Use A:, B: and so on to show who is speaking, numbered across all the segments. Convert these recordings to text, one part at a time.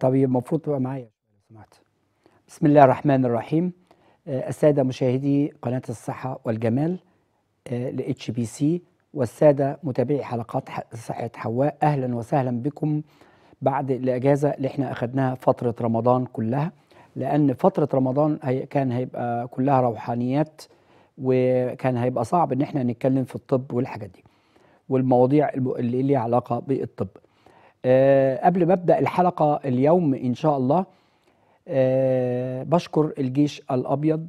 A: طب المفروض تبقى معايا لو بسم الله الرحمن الرحيم آه، الساده مشاهدي قناه الصحه والجمال آه، ل اتش بي سي والساده متابعي حلقات صحه حواء اهلا وسهلا بكم بعد الاجازه اللي احنا اخذناها فتره رمضان كلها لان فتره رمضان هي كان هيبقى كلها روحانيات وكان هيبقى صعب ان احنا نتكلم في الطب والحاجات دي والمواضيع اللي ليها علاقه بالطب آه، قبل ما ابدا الحلقه اليوم ان شاء الله آه، بشكر الجيش الابيض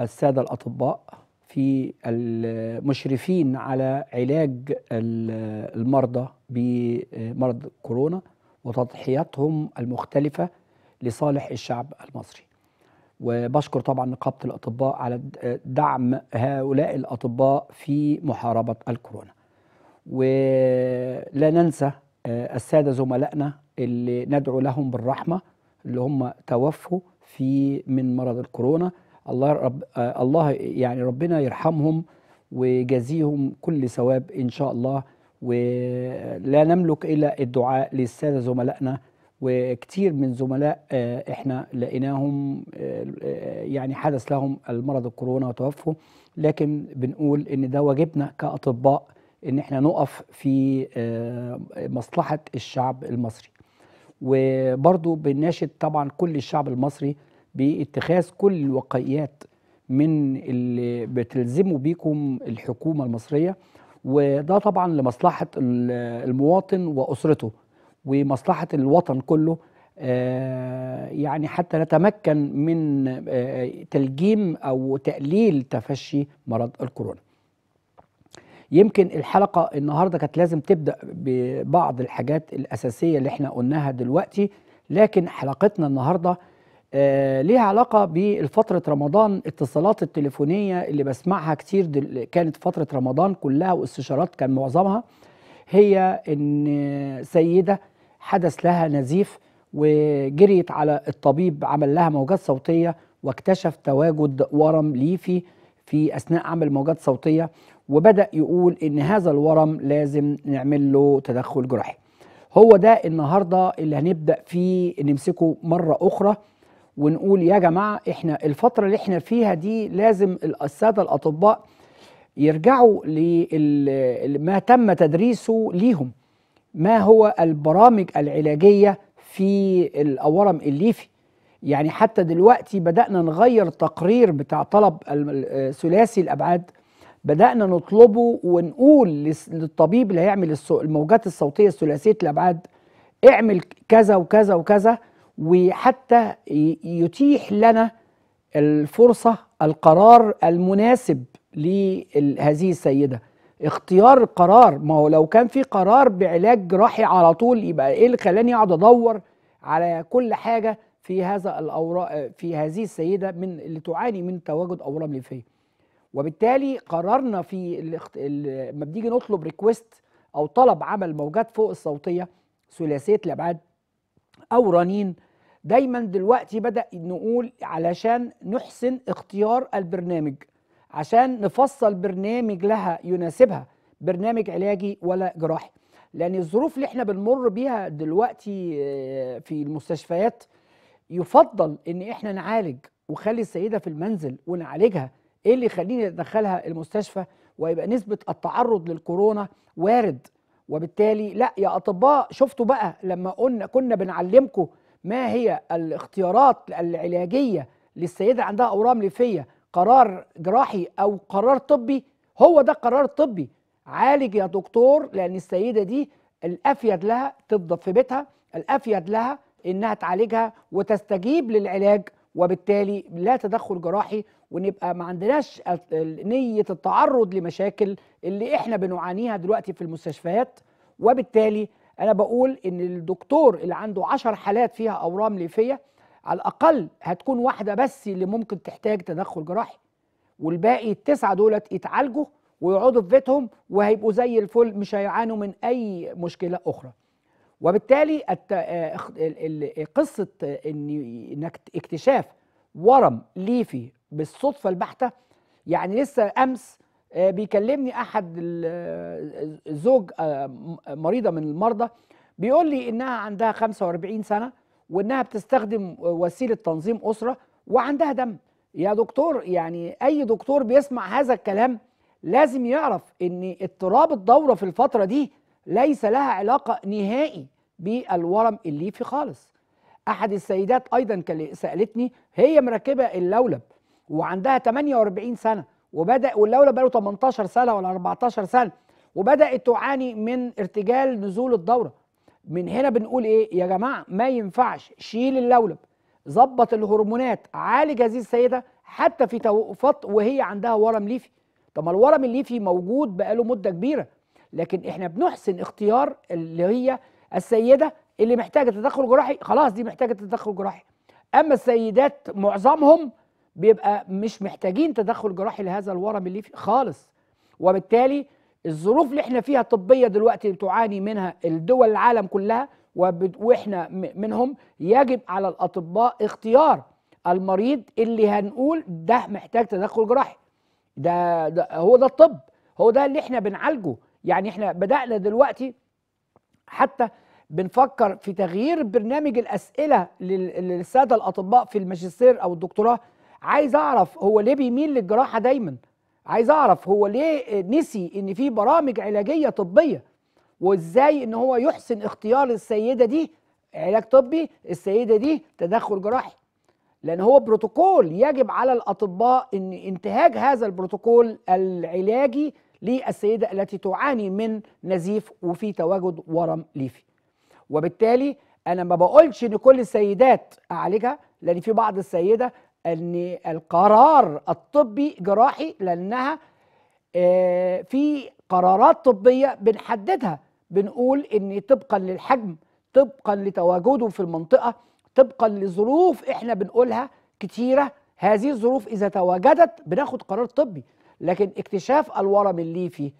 A: الساده الاطباء في المشرفين على علاج المرضى بمرض كورونا وتضحياتهم المختلفه لصالح الشعب المصري. وبشكر طبعا نقابه الاطباء على دعم هؤلاء الاطباء في محاربه الكورونا. ولا ننسى آه، الساده زملائنا اللي ندعو لهم بالرحمه اللي هم توفوا في من مرض الكورونا الله رب آه، الله يعني ربنا يرحمهم ويجازيهم كل ثواب ان شاء الله ولا نملك الا الدعاء للساده زملائنا وكثير من زملاء آه، احنا لقيناهم يعني حدث لهم المرض الكورونا وتوفوا لكن بنقول ان ده واجبنا كاطباء ان احنا نقف في آه، مصلحه الشعب المصري وبرضو بنناشد طبعا كل الشعب المصري باتخاذ كل الوقائيات من اللي بتلزموا بيكم الحكومه المصريه وده طبعا لمصلحه المواطن واسرته ومصلحه الوطن كله آه، يعني حتى نتمكن من آه، تلجيم او تقليل تفشي مرض الكورونا يمكن الحلقه النهارده كانت لازم تبدا ببعض الحاجات الاساسيه اللي احنا قلناها دلوقتي لكن حلقتنا النهارده آه ليها علاقه بفتره رمضان اتصالات التليفونيه اللي بسمعها كتير دل... كانت فتره رمضان كلها واستشارات كان معظمها هي ان سيده حدث لها نزيف وجريت على الطبيب عمل لها موجات صوتيه واكتشف تواجد ورم ليفي في اثناء عمل موجات صوتيه وبدأ يقول إن هذا الورم لازم نعمل له تدخل جراحي. هو ده النهارده اللي هنبدأ فيه نمسكه مرة أخرى ونقول يا جماعة إحنا الفترة اللي إحنا فيها دي لازم السادة الأطباء يرجعوا لما تم تدريسه ليهم ما هو البرامج العلاجية في الورم الليفي يعني حتى دلوقتي بدأنا نغير تقرير بتاع طلب ثلاثي الأبعاد بدأنا نطلبه ونقول للطبيب اللي هيعمل الموجات الصوتية الثلاثية الأبعاد اعمل كذا وكذا وكذا وحتى يتيح لنا الفرصة القرار المناسب لهذه السيدة اختيار قرار ما هو لو كان في قرار بعلاج جراحي على طول يبقى ايه اللي خلاني اقعد ادور على كل حاجة في هذا الاوراق في هذه السيدة من اللي تعاني من تواجد اورام ليفيه وبالتالي قررنا في لما بنيجي نطلب ريكويست او طلب عمل موجات فوق الصوتيه ثلاثيه الابعاد او رنين دايما دلوقتي بدا نقول علشان نحسن اختيار البرنامج عشان نفصل برنامج لها يناسبها برنامج علاجي ولا جراحي لان الظروف اللي احنا بنمر بيها دلوقتي آه، في المستشفيات يفضل ان احنا نعالج وخلي السيده في المنزل ونعالجها ايه اللي يخليني ادخلها المستشفى ويبقى نسبه التعرض للكورونا وارد وبالتالي لا يا اطباء شفتوا بقى لما قلنا كنا بنعلمكم ما هي الاختيارات العلاجيه للسيده عندها اورام ليفيه قرار جراحي او قرار طبي هو ده قرار طبي عالج يا دكتور لان السيده دي الافيد لها تفضل في بيتها الافيد لها انها تعالجها وتستجيب للعلاج وبالتالي لا تدخل جراحي ونبقى ما عندناش نيه التعرض لمشاكل اللي احنا بنعانيها دلوقتي في المستشفيات وبالتالي انا بقول ان الدكتور اللي عنده 10 حالات فيها اورام ليفيه على الاقل هتكون واحده بس اللي ممكن تحتاج تدخل جراحي والباقي التسعه دولت يتعالجوا ويقعدوا في بيتهم وهيبقوا زي الفل مش هيعانوا من اي مشكله اخرى وبالتالي آه، قصه ان انك اكتشاف ورم ليفي بالصدفه البحته يعني لسه امس آه، بيكلمني احد آه، زوج مريضه من المرضى بيقول لي انها عندها 45 سنه وانها بتستخدم وسيله تنظيم اسره وعندها دم يا دكتور يعني اي دكتور بيسمع هذا الكلام لازم يعرف ان اضطراب الدوره في الفتره دي ليس لها علاقه نهائي بالورم الليفي خالص احد السيدات ايضا سالتني هي مركبه اللولب وعندها 48 سنه وبدا واللولب بقاله 18 سنه ولا 14 سنه وبدات تعاني من ارتجال نزول الدوره من هنا بنقول ايه يا جماعه ما ينفعش شيل اللولب ظبط الهرمونات عالج هذه السيده حتى في توقفات وهي عندها ورم ليفي طب ما الورم الليفي موجود بقاله مده كبيره لكن احنا بنحسن اختيار اللي هي السيده اللي محتاجه تدخل جراحي خلاص دي محتاجه تدخل جراحي اما السيدات معظمهم بيبقى مش محتاجين تدخل جراحي لهذا الورم اللي فيه خالص وبالتالي الظروف اللي احنا فيها الطبيه دلوقتي تعاني منها الدول العالم كلها واحنا منهم يجب على الاطباء اختيار المريض اللي هنقول ده محتاج تدخل جراحي ده, ده هو ده الطب هو ده اللي احنا بنعالجه يعني احنا بدأنا دلوقتي حتى بنفكر في تغيير برنامج الأسئلة للسادة الأطباء في الماجستير أو الدكتوراه عايز أعرف هو ليه بيميل للجراحة دايما عايز أعرف هو ليه نسي إن في برامج علاجية طبية وإزاي إن هو يحسن اختيار السيدة دي علاج طبي السيدة دي تدخل جراحي لأن هو بروتوكول يجب على الأطباء إن إنتهاج هذا البروتوكول العلاجي للسيدة التي تعاني من نزيف وفي تواجد ورم ليفي وبالتالي أنا ما بقولش إن كل السيدات أعالجها لأن في بعض السيدة أن القرار الطبي جراحي لأنها آه، في قرارات طبية بنحددها بنقول إن طبقا للحجم طبقا لتواجده في المنطقة طبقا لظروف إحنا بنقولها كتيرة هذه الظروف إذا تواجدت بناخد قرار طبي لكن اكتشاف الورم الليفي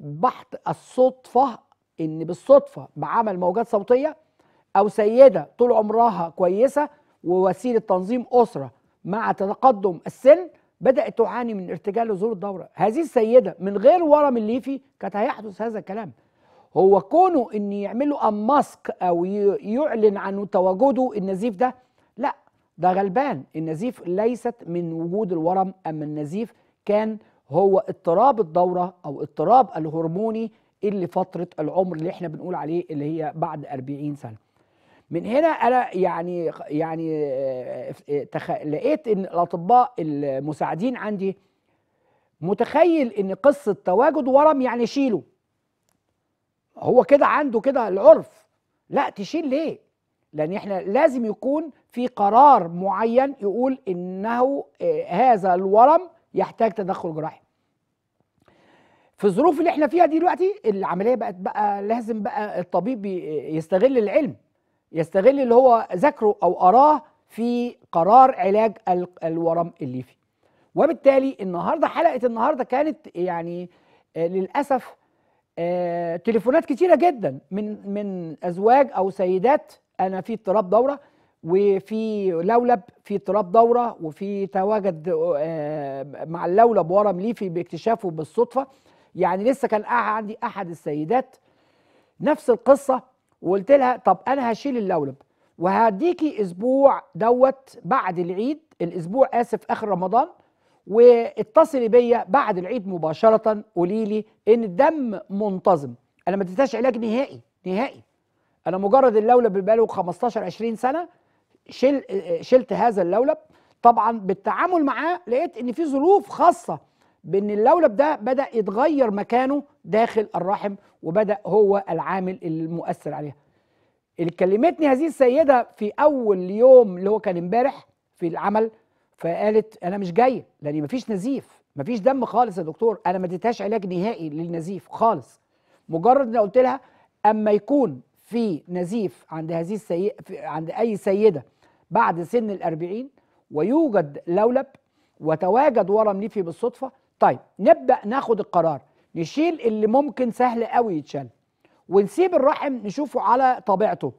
A: بحث الصدفه ان بالصدفه بعمل موجات صوتيه او سيده طول عمرها كويسه ووسيله تنظيم اسره مع تقدم السن بدات تعاني من ارتجال لزور الدوره هذه السيده من غير ورم الليفي كانت هيحدث هذا الكلام هو كونه ان يعملوا اماسك او يعلن عن تواجده النزيف ده لا ده غلبان النزيف ليست من وجود الورم اما النزيف كان هو اضطراب الدورة أو اضطراب الهرموني اللي فترة العمر اللي احنا بنقول عليه اللي هي بعد 40 سنة من هنا انا يعني يعني آه، آه، لقيت ان الاطباء المساعدين عندي متخيل ان قصه تواجد ورم يعني شيله هو كده عنده كده العرف لا تشيل ليه لان احنا لازم يكون في قرار معين يقول انه آه، هذا الورم يحتاج تدخل جراحي في الظروف اللي احنا فيها دلوقتي العمليه بقت بقى لازم بقى الطبيب يستغل العلم يستغل اللي هو ذاكره او قراه في قرار علاج الورم الليفي وبالتالي النهارده حلقه النهارده كانت يعني آه، للاسف آه، تليفونات كتيره جدا من من ازواج او سيدات انا في اضطراب دوره وفي لولب في اضطراب دوره وفي تواجد آه، مع اللولب ورم ليفي باكتشافه بالصدفه يعني لسه كان قاعد عندي احد السيدات نفس القصه وقلت لها طب انا هشيل اللولب وهديكي اسبوع دوت بعد العيد الاسبوع اسف اخر رمضان واتصلي بيا بعد العيد مباشره قولي لي ان الدم منتظم انا ما اديتهاش علاج نهائي نهائي انا مجرد اللولب بقاله 15 20 سنه شل شلت هذا اللولب طبعا بالتعامل معاه لقيت ان في ظروف خاصه بان اللولب ده بدا يتغير مكانه داخل الرحم وبدا هو العامل المؤثر عليها اللي كلمتني هذه السيده في اول يوم اللي هو كان امبارح في العمل فقالت انا مش جايه لان مفيش نزيف مفيش دم خالص يا دكتور انا ما اديتهاش علاج نهائي للنزيف خالص مجرد ان قلت لها اما يكون في نزيف عند هذه السيده عند اي سيده بعد سن الأربعين ويوجد لولب وتواجد ورم ليفي بالصدفه طيب نبدا ناخد القرار نشيل اللي ممكن سهل قوي يتشال ونسيب الرحم نشوفه على طبيعته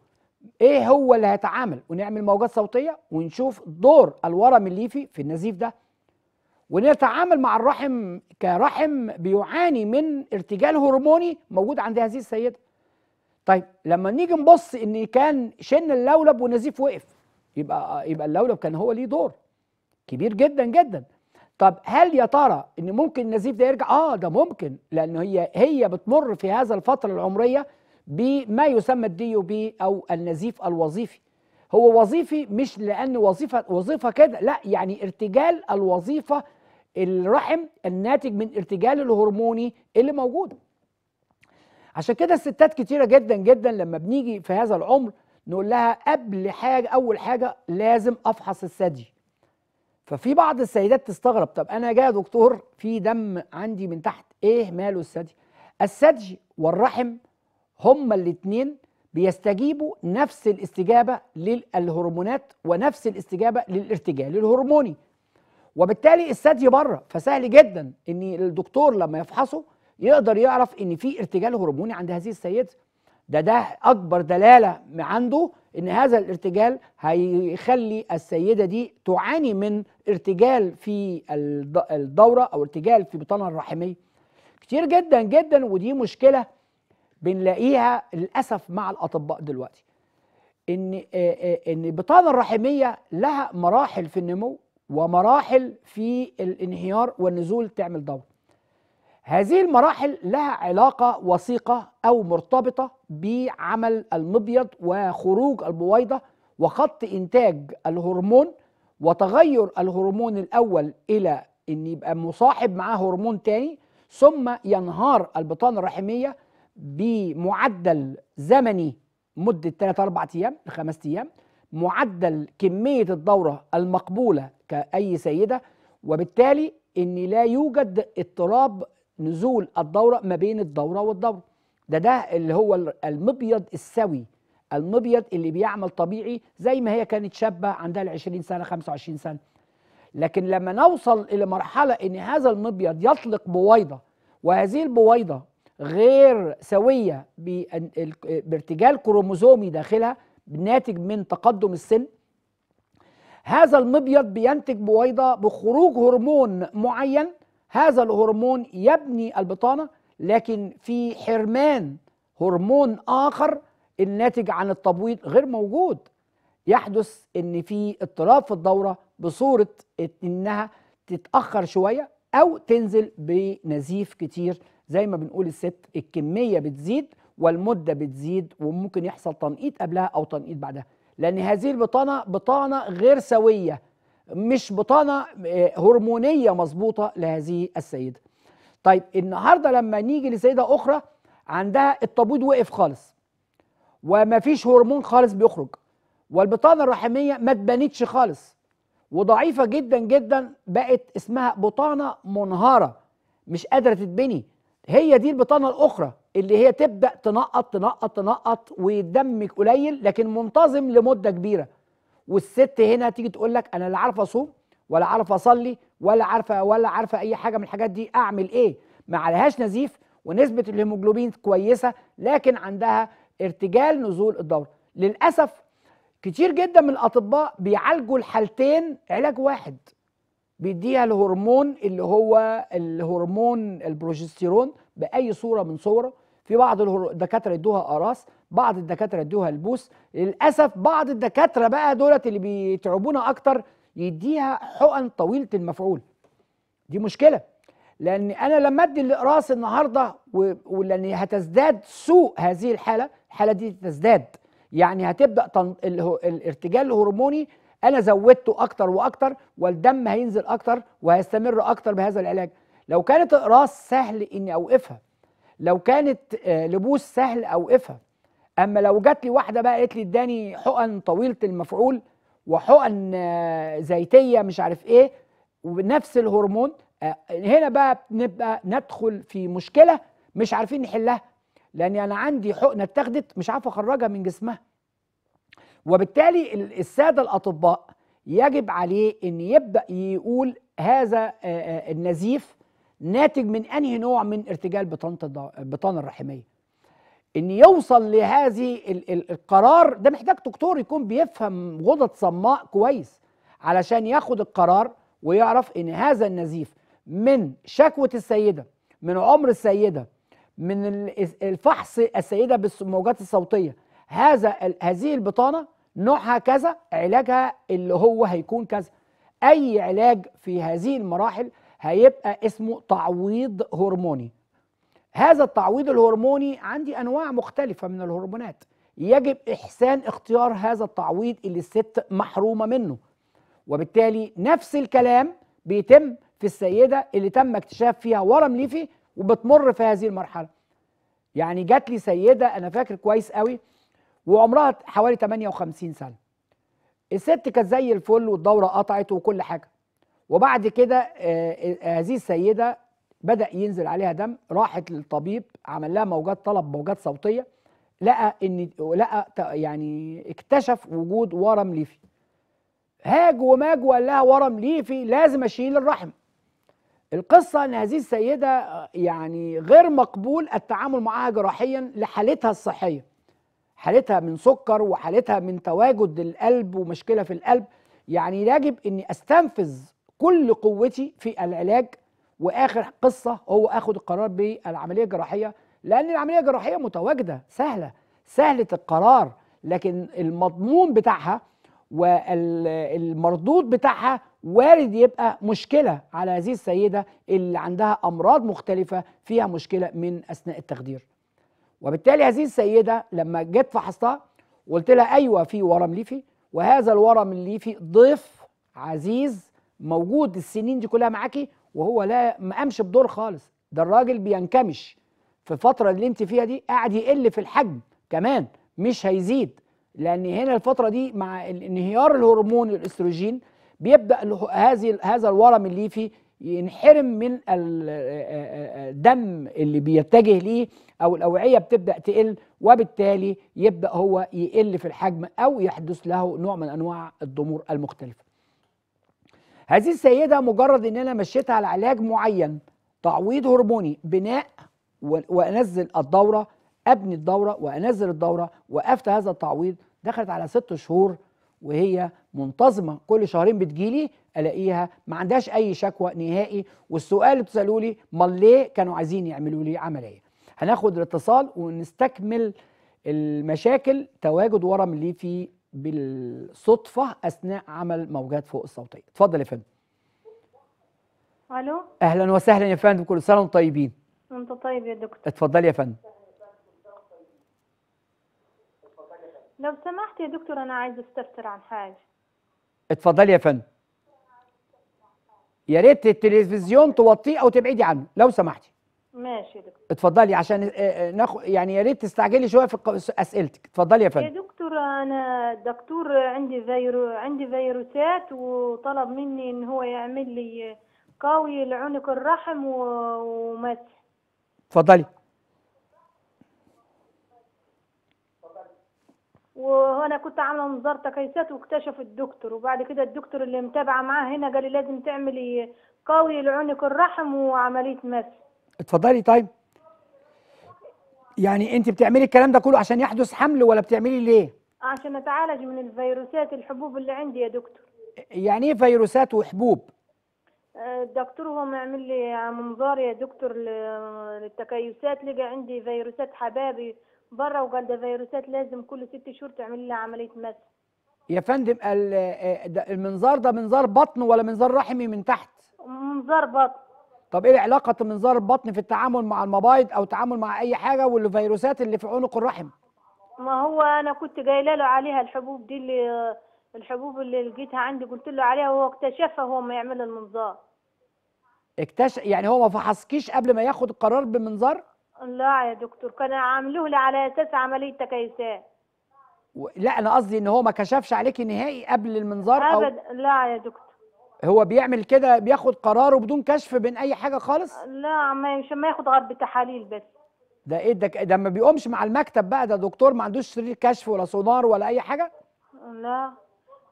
A: ايه هو اللي هيتعامل ونعمل موجات صوتيه ونشوف دور الورم الليفي في النزيف ده ونتعامل مع الرحم كرحم بيعاني من ارتجال هرموني موجود عند هذه السيده طيب لما نيجي نبص ان كان شن اللولب والنزيف وقف يبقى يبقى اللولب كان هو ليه دور كبير جدا جدا طب هل يا ترى ان ممكن نزيف ده يرجع اه ده ممكن لان هي هي بتمر في هذا الفتره العمريه بما يسمى الديو بي او النزيف الوظيفي هو وظيفي مش لان وظيفه وظيفه كده لا يعني ارتجال الوظيفه الرحم الناتج من ارتجال الهرموني اللي موجود عشان كده الستات كتيره جدا جدا لما بنيجي في هذا العمر نقول لها قبل حاجه اول حاجه لازم افحص الثدي ففي بعض السيدات تستغرب طب انا جاي يا دكتور في دم عندي من تحت ايه ماله الثدي الثدي والرحم هما الاثنين بيستجيبوا نفس الاستجابه للهرمونات ونفس الاستجابه للارتجال الهرموني وبالتالي الثدي بره فسهل جدا ان الدكتور لما يفحصه يقدر يعرف ان في ارتجال هرموني عند هذه السيده ده ده اكبر دلاله عنده ان هذا الارتجال هيخلي السيده دي تعاني من ارتجال في الدوره او ارتجال في بطانه الرحميه كتير جدا جدا ودي مشكله بنلاقيها للاسف مع الاطباء دلوقتي ان ان البطانه الرحميه لها مراحل في النمو ومراحل في الانهيار والنزول تعمل دوره هذه المراحل لها علاقة وثيقة أو مرتبطة بعمل المبيض وخروج البويضة وخط إنتاج الهرمون وتغير الهرمون الاول الى ان يبقى مصاحب معاه هرمون تاني ثم ينهار البطانه الرحميه بمعدل زمني مده 3 4 ايام ل 5 ايام معدل كميه الدوره المقبوله كاي سيده وبالتالي ان لا يوجد اضطراب نزول الدوره ما بين الدوره والدوره ده ده اللي هو المبيض السوي المبيض اللي بيعمل طبيعي زي ما هي كانت شابه عندها ال 20 سنه 25 سنه لكن لما نوصل الى مرحله ان هذا المبيض يطلق بويضه وهذه البويضه غير سويه بارتجال كروموزومي داخلها ناتج من تقدم السن هذا المبيض بينتج بويضه بخروج هرمون معين هذا الهرمون يبني البطانه لكن في حرمان هرمون اخر الناتج عن التبويض غير موجود يحدث ان في اضطراب في الدوره بصوره انها تتاخر شويه او تنزل بنزيف كتير زي ما بنقول الست الكميه بتزيد والمده بتزيد وممكن يحصل تنقيط قبلها او تنقيط بعدها لان هذه البطانه بطانه غير سويه مش بطانه آه، هرمونيه مظبوطه لهذه السيده طيب النهارده لما نيجي لسيده اخرى عندها التبويض وقف خالص ومفيش هرمون خالص بيخرج والبطانه الرحميه ما اتبنتش خالص وضعيفه جدا جدا بقت اسمها بطانه منهاره مش قادره تتبني هي دي البطانه الاخرى اللي هي تبدا تنقط تنقط تنقط والدم قليل لكن منتظم لمده كبيره والست هنا تيجي تقول لك انا لا عارفه اصوم ولا عارفه اصلي ولا عارفه ولا عارفه اي حاجه من الحاجات دي اعمل ايه ما عليهاش نزيف ونسبه الهيموجلوبين كويسه لكن عندها ارتجال نزول الدوره للاسف كتير جدا من الاطباء بيعالجوا الحالتين علاج واحد بيديها الهرمون اللي هو الهرمون البروجستيرون باي صوره من صوره في بعض الدكاتره يدوها قراص بعض الدكاتره يدوها البوس للاسف بعض الدكاتره بقى دولت اللي بيتعبونا اكتر يديها حقن طويله المفعول دي مشكله لان انا لما ادي الاقراص النهارده ولان هتزداد سوء هذه الحاله الحاله دي تزداد يعني هتبدا تن... الارتجال الهرموني انا زودته اكتر واكتر والدم هينزل اكتر وهيستمر اكتر بهذا العلاج لو كانت اقراص سهل اني اوقفها لو كانت آه، لبوس سهل اوقفها اما لو جات لي واحده بقى قالت لي اداني حقن طويله المفعول وحقن آه، زيتيه مش عارف ايه ونفس الهرمون آه، هنا بقى نبقى ندخل في مشكله مش عارفين نحلها لاني انا عندي حقنه اتاخدت مش عارفه اخرجها من جسمها وبالتالي الساده الاطباء يجب عليه ان يبدا يقول هذا آه، آه، النزيف ناتج من انهي نوع من ارتجال البطانه الرحميه ان يوصل لهذه القرار ده محتاج دكتور يكون بيفهم غدد صماء كويس علشان ياخد القرار ويعرف ان هذا النزيف من شكوه السيده من عمر السيده من الفحص السيده بالموجات الصوتيه هذا هذه البطانه نوعها كذا علاجها اللي هو هيكون كذا اي علاج في هذه المراحل هيبقى اسمه تعويض هرموني هذا التعويض الهرموني عندي انواع مختلفه من الهرمونات يجب احسان اختيار هذا التعويض اللي الست محرومه منه وبالتالي نفس الكلام بيتم في السيده اللي تم اكتشاف فيها ورم ليفي وبتمر في هذه المرحله يعني جات لي سيده انا فاكر كويس قوي وعمرها حوالي 58 سنه الست كانت زي الفل والدوره قطعت وكل حاجه وبعد كده آه، آه، آه، هذه السيده بدا ينزل عليها دم راحت للطبيب عمل لها موجات طلب موجات صوتيه لقى ان لقى يعني اكتشف وجود ورم ليفي هاج وماج وقال لها ورم ليفي لازم اشيل الرحم القصة أن هذه السيدة يعني غير مقبول التعامل معها جراحيا لحالتها الصحية حالتها من سكر وحالتها من تواجد القلب ومشكلة في القلب يعني يجب أني أستنفذ كل قوتي في العلاج وآخر قصة هو أخد القرار بالعملية الجراحية لأن العملية الجراحية متواجدة سهلة سهلة القرار لكن المضمون بتاعها والمردود بتاعها وارد يبقى مشكلة على هذه السيدة اللي عندها أمراض مختلفة فيها مشكلة من أثناء التخدير وبالتالي هذه السيدة لما جت فحصتها قلت لها أيوة في ورم ليفي وهذا الورم الليفي ضيف عزيز موجود السنين دي كلها معاكي وهو لا ما قامش بدور خالص ده الراجل بينكمش في الفترة اللي انت فيها دي قاعد يقل في الحجم كمان مش هيزيد لان هنا الفترة دي مع انهيار الهرمون الاستروجين بيبدا هذه هذا الورم الليفي ينحرم من الدم اللي بيتجه ليه او الاوعيه بتبدا تقل وبالتالي يبدا هو يقل في الحجم او يحدث له نوع من انواع الضمور المختلفه هذه السيده مجرد ان انا مشيتها على علاج معين تعويض هرموني بناء وانزل الدوره ابني الدوره وانزل الدوره وقفت هذا التعويض دخلت على ست شهور وهي منتظمه كل شهرين بتجيلي الاقيها ما عندهاش اي شكوى نهائي والسؤال بتسألوا لي امال ليه كانوا عايزين يعملوا لي عمليه هناخد الاتصال ونستكمل المشاكل تواجد ورم في بالصدفه اثناء عمل موجات فوق الصوتيه اتفضل يا فندم الو اهلا وسهلا يا فندم كل سنه وانتم طيبين
B: وانت طيب يا دكتور
A: اتفضلي يا فندم
B: لو سمحت يا دكتور انا عايز استفسر عن حاجه
A: اتفضلي يا فندم يا ريت التلفزيون توطيه او تبعدي عنه لو سمحتي
B: ماشي يا دكتور
A: اتفضلي عشان آه، آه، ناخد يعني يا ريت تستعجلي شويه في اسئلتك اتفضلي يا فندم يا
B: دكتور انا دكتور عندي فيرو عندي فيروسات وطلب مني ان هو يعمل لي قوي لعنق الرحم ومسح اتفضلي وانا كنت عامله منظار تكيسات واكتشف الدكتور وبعد كده الدكتور اللي متابعه معاه هنا قال لي لازم تعملي قوي لعنق الرحم وعمليه مس
A: اتفضلي طيب يعني انت بتعملي الكلام ده كله عشان يحدث حمل ولا بتعملي ليه
B: عشان اتعالج من الفيروسات الحبوب اللي عندي يا دكتور
A: يعني ايه فيروسات وحبوب
B: الدكتور هو معمل لي منظار يا دكتور للتكيسات لقى عندي فيروسات حبابي بره ده فيروسات لازم كل ست شهور تعمل لها عمليه مسح
A: يا فندم المنظار ده منظار بطن ولا منظار رحمي من تحت منظار بطن طب ايه علاقه منظار البطن في التعامل مع المبايض او التعامل مع اي حاجه والفيروسات اللي في عنق الرحم
B: ما هو انا كنت جايله له عليها الحبوب دي اللي الحبوب اللي لقيتها عندي قلت له عليها وهو اكتشفها وهو ما يعمل المنظار
A: اكتشف يعني هو ما فحصكيش قبل ما ياخد القرار بالمنظار
B: لا يا دكتور كانوا عاملوه لي على اساس عمليه تكيسات
A: و... لا انا قصدي ان هو ما كشفش عليكي نهائي قبل المنظار ابدا
B: أو... لا يا دكتور
A: هو بيعمل كده بياخد قراره بدون كشف بين اي حاجه خالص لا ما مش ما ياخد غير
B: بتحاليل
A: بس ده ايه ده ده ما بيقومش مع المكتب بقى ده دكتور ما عندوش سرير كشف ولا سونار ولا اي حاجه
B: لا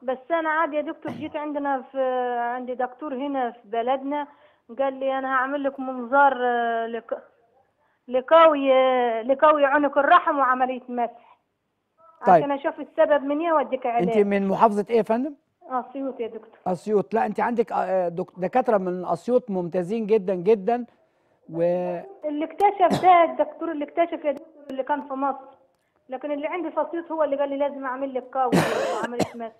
B: بس انا عادي يا دكتور جيت عندنا في عندي دكتور هنا في بلدنا قال لي انا هعمل لك منظار آه، لك لقوي لقوي عنق الرحم وعمليه مسح طيب. عشان اشوف السبب من ايه واديك علاج انت من
A: محافظه ايه يا فندم؟
B: اسيوط يا دكتور
A: اسيوط لا انت عندك آه، دكاتره من اسيوط ممتازين جدا جدا و
B: اللي اكتشف ده الدكتور اللي اكتشف يا دكتور اللي كان في مصر لكن اللي عندي في اسيوط هو اللي قال لي لازم اعمل لك قوي وعمليه مسح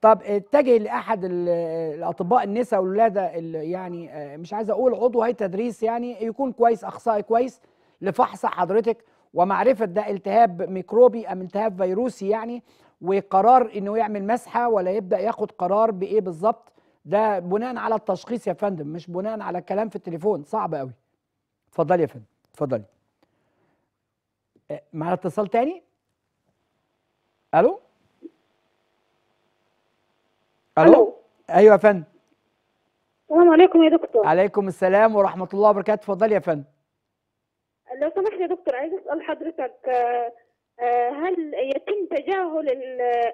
A: طب اتجه لاحد الاطباء النساء والولاده يعني آه، مش عايز اقول عضو هيئه تدريس يعني يكون كويس اخصائي كويس لفحص حضرتك ومعرفه ده التهاب ميكروبي ام التهاب فيروسي يعني وقرار انه يعمل مسحه ولا يبدا ياخد قرار بايه بالظبط ده بناء على التشخيص يا فندم مش بناء على كلام في التليفون صعب قوي اتفضلي يا فندم اتفضلي آه، معنا اتصال تاني الو الو ايوه يا فندم السلام عليكم يا دكتور عليكم السلام ورحمه الله وبركاته اتفضلي يا فندم
C: لو سمحت يا دكتور عايز اسال حضرتك آه، آه، هل يتم تجاهل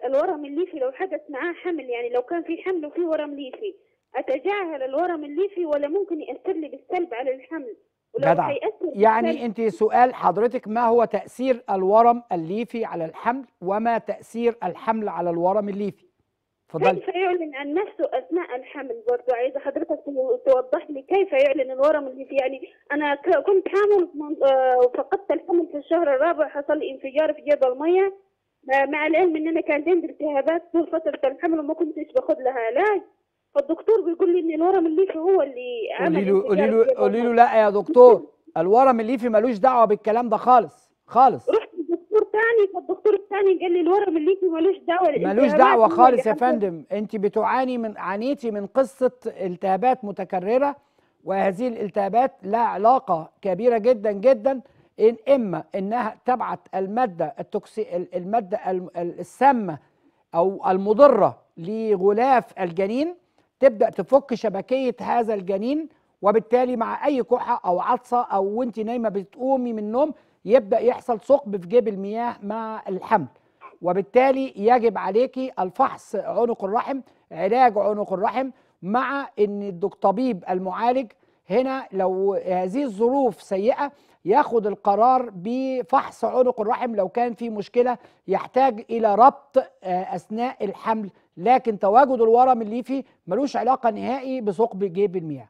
C: الورم الليفي لو حدث معاه حمل يعني لو كان في حمل وفي ورم ليفي اتجاهل الورم الليفي ولا ممكن ياثر لي بالسلب على الحمل جدع يعني انت
A: سؤال حضرتك ما هو تاثير الورم الليفي على الحمل وما تاثير الحمل على الورم الليفي تفضل كيف
C: يعلن عن نفسه اثناء الحمل برضه عايزه حضرتك توضح لي كيف يعلن الورم اللي في يعني انا كنت حامل وفقدت آه، الحمل في الشهر الرابع حصل لي انفجار في جيب الميه آه، مع العلم ان انا كان عندي التهابات طول فتره الحمل وما كنتش باخذ لها علاج فالدكتور بيقول لي ان الورم الليفي هو اللي عمل قولي له
A: قولي له لا يا دكتور الورم الليفي ملوش دعوه بالكلام ده خالص خالص رحت الثاني يعني فالدكتور الثاني قال لي الورم اللي انت ملوش دعوه ملوش دعوه خالص يا فندم انت بتعاني من عانيتي من قصه التهابات متكرره وهذه الالتهابات لها علاقه كبيره جدا جدا إن اما انها تبعت الماده التوكسي الماده السامه او المضره لغلاف الجنين تبدا تفك شبكيه هذا الجنين وبالتالي مع اي كحه او عطسه او وانت نايمه بتقومي من النوم يبدا يحصل ثقب في جيب المياه مع الحمل وبالتالي يجب عليكي الفحص عنق الرحم علاج عنق الرحم مع ان الطبيب المعالج هنا لو هذه الظروف سيئه ياخد القرار بفحص عنق الرحم لو كان في مشكله يحتاج الى ربط آه، اثناء الحمل لكن تواجد الورم الليفي ملوش علاقه نهائي بثقب جيب المياه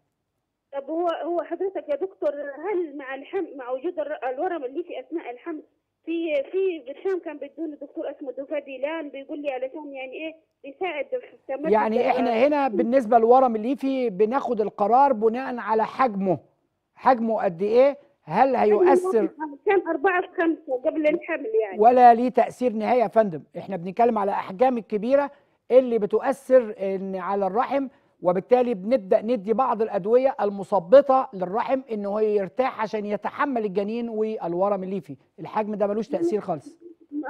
C: طب هو هو حضرتك يا دكتور هل مع الحمل مع وجود الورم اللي في اثناء الحمل في في برشام كان بيدوني دكتور اسمه دوفادي لان بيقول لي علشان يعني ايه بيساعد في يعني احنا هنا
A: بالنسبه للورم الليفي بناخد القرار بناء على حجمه حجمه قد ايه هل يعني هيؤثر
C: كان أربعة في خمسة قبل الحمل يعني
A: ولا ليه تأثير نهائي يا فندم احنا بنتكلم على أحجام الكبيرة اللي بتؤثر إن على الرحم وبالتالي بنبدا ندي بعض الادويه المثبطه للرحم ان هو يرتاح عشان يتحمل الجنين والورم الليفي الحجم ده ملوش تاثير خالص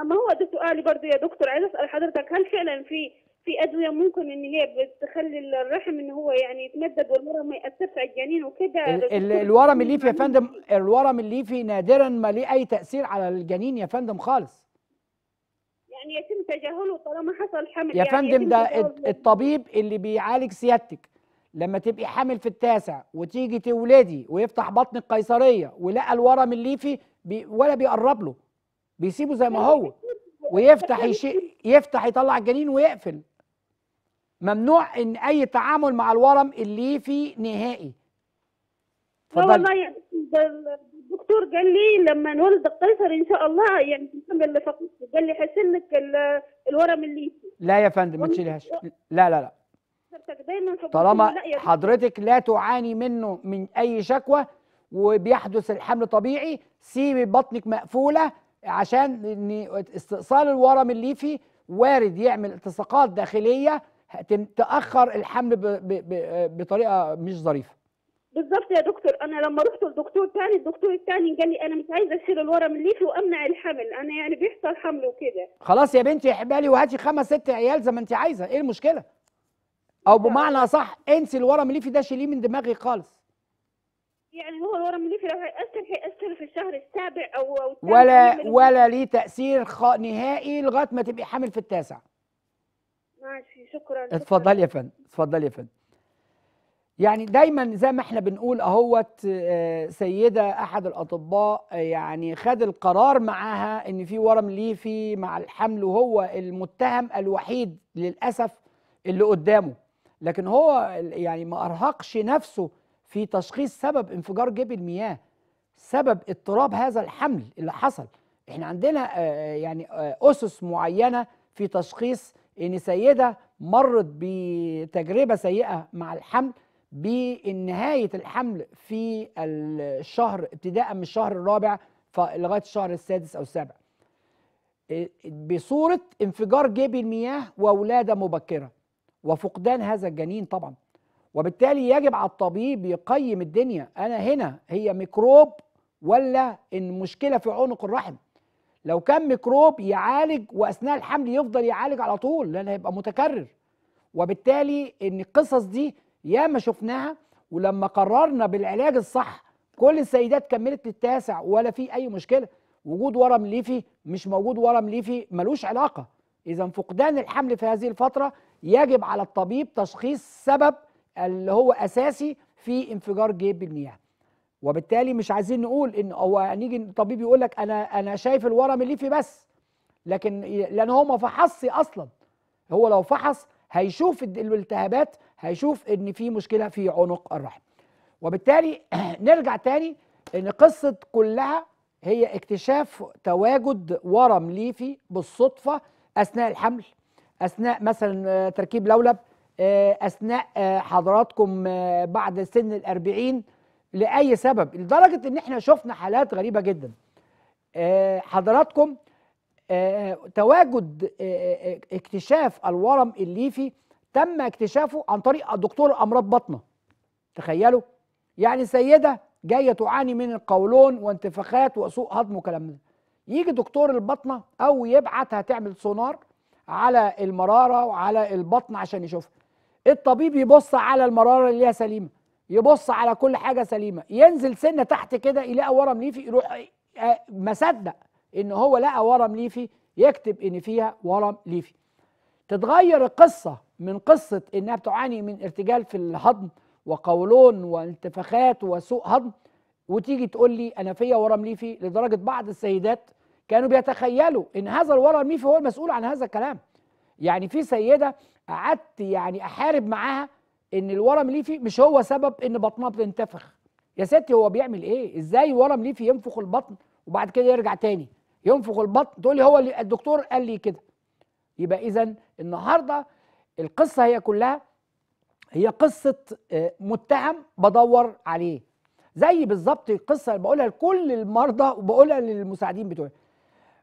C: ما هو ده سؤالي برضه يا دكتور عايز اسال حضرتك هل فعلا في في ادويه ممكن ان هي بتخلي الرحم ان هو يعني يتمدد والورم ما ياثرش على الجنين وكده الورم
A: الليفي يا فندم الورم الليفي نادرا ما ليه اي تاثير على الجنين يا فندم خالص
C: أن يعني يتم تجاهله طالما حصل حمل يا يعني فندم ده
A: الطبيب اللي بيعالج سيادتك لما تبقي حامل في التاسع وتيجي تولدي ويفتح بطن القيصريه ولقى الورم الليفي بي ولا بيقرب له بيسيبه زي ما هو ويفتح يشي يفتح يطلع الجنين ويقفل ممنوع ان اي تعامل مع الورم الليفي نهائي لا والله
B: يعني
C: الدكتور قال لي لما نولد القيصر ان شاء الله يعني نكمل قال لي حسن لك الورم اللي
A: لا يا فندم ما تشيلهاش لا لا لا طالما حضرتك لا تعاني منه من اي شكوى وبيحدث الحمل طبيعي سيبي بطنك مقفوله عشان استئصال الورم الليفي وارد يعمل التصاقات داخليه تاخر الحمل بطريقه مش ظريفه بالظبط يا دكتور انا لما رحت لدكتور تاني الدكتور التاني
C: قال لي انا مش عايزه اشيل الورم الليفي وامنع الحمل انا يعني بيحصل حمل وكده
A: خلاص يا بنتي احبالي وهاتي خمس ست عيال زي ما انت عايزه ايه المشكله او بمعنى اصح انسي الورم الليفي ده شيليه من دماغي خالص
C: يعني هو الورم الليفي لو هيأثر هيأثر في الشهر السابع او, أو ولا ولا
A: ليه تأثير خ... نهائي لغايه ما تبقي حامل في التاسع ماشي شكرا اتفضلي يا فندم اتفضلي يا فندم يعني دايما زي ما احنا بنقول اهوت آه، سيده احد الاطباء آه، يعني خد القرار معاها ان في ورم ليفي مع الحمل وهو المتهم الوحيد للاسف اللي قدامه لكن هو يعني ما ارهقش نفسه في تشخيص سبب انفجار جيب المياه سبب اضطراب هذا الحمل اللي حصل احنا عندنا آه، يعني اسس معينه في تشخيص ان سيده مرت بتجربه سيئه مع الحمل بنهايه الحمل في الشهر ابتداء من الشهر الرابع لغايه الشهر السادس او السابع بصوره انفجار جيب المياه وولاده مبكره وفقدان هذا الجنين طبعا وبالتالي يجب على الطبيب يقيم الدنيا انا هنا هي ميكروب ولا ان مشكله في عنق الرحم لو كان ميكروب يعالج واثناء الحمل يفضل يعالج على طول لان هيبقى متكرر وبالتالي ان القصص دي ياما شفناها ولما قررنا بالعلاج الصح كل السيدات كملت للتاسع ولا في اي مشكله وجود ورم ليفي مش موجود ورم ليفي ملوش علاقه اذا فقدان الحمل في هذه الفتره يجب على الطبيب تشخيص سبب اللي هو اساسي في انفجار جيب المياه وبالتالي مش عايزين نقول ان هو هنيجي الطبيب يقول لك انا انا شايف الورم الليفي بس لكن لان هو ما فحصش اصلا هو لو فحص هيشوف الالتهابات هيشوف ان في مشكله في عنق الرحم وبالتالي نرجع تاني ان قصه كلها هي اكتشاف تواجد ورم ليفي بالصدفه اثناء الحمل اثناء مثلا آه، تركيب لولب آه، اثناء آه، حضراتكم بعد سن الأربعين لاي سبب لدرجه ان احنا شفنا حالات غريبه جدا حضراتكم تواجد اكتشاف الورم الليفي تم اكتشافه عن طريق دكتور امراض بطنه تخيلوا يعني سيده جايه تعاني من القولون وانتفاخات وسوء هضم وكلام ده يجي دكتور البطنه او يبعتها تعمل سونار على المراره وعلى البطن عشان يشوفها الطبيب يبص على المراره اللي هي سليمه يبص على كل حاجه سليمه ينزل سنه تحت كده يلاقي ورم ليفي يروح آه، مصدق ان هو لقى ورم ليفي يكتب ان فيها ورم ليفي تتغير القصة من قصة إنها بتعاني من ارتجال في الهضم وقولون وانتفاخات وسوء هضم وتيجي تقول لي أنا فيا ورم ليفي لدرجة بعض السيدات كانوا بيتخيلوا إن هذا الورم ليفي هو المسؤول عن هذا الكلام يعني في سيدة قعدت يعني أحارب معاها إن الورم ليفي مش هو سبب إن بطنها بتنتفخ يا ستي هو بيعمل إيه؟ إزاي ورم ليفي ينفخ البطن وبعد كده يرجع تاني ينفخ البطن تقول لي هو اللي الدكتور قال لي كده يبقى إذا النهارده القصة هي كلها هي قصة آه، متهم بدور عليه زي بالظبط القصة اللي بقولها لكل المرضى وبقولها للمساعدين بتوعي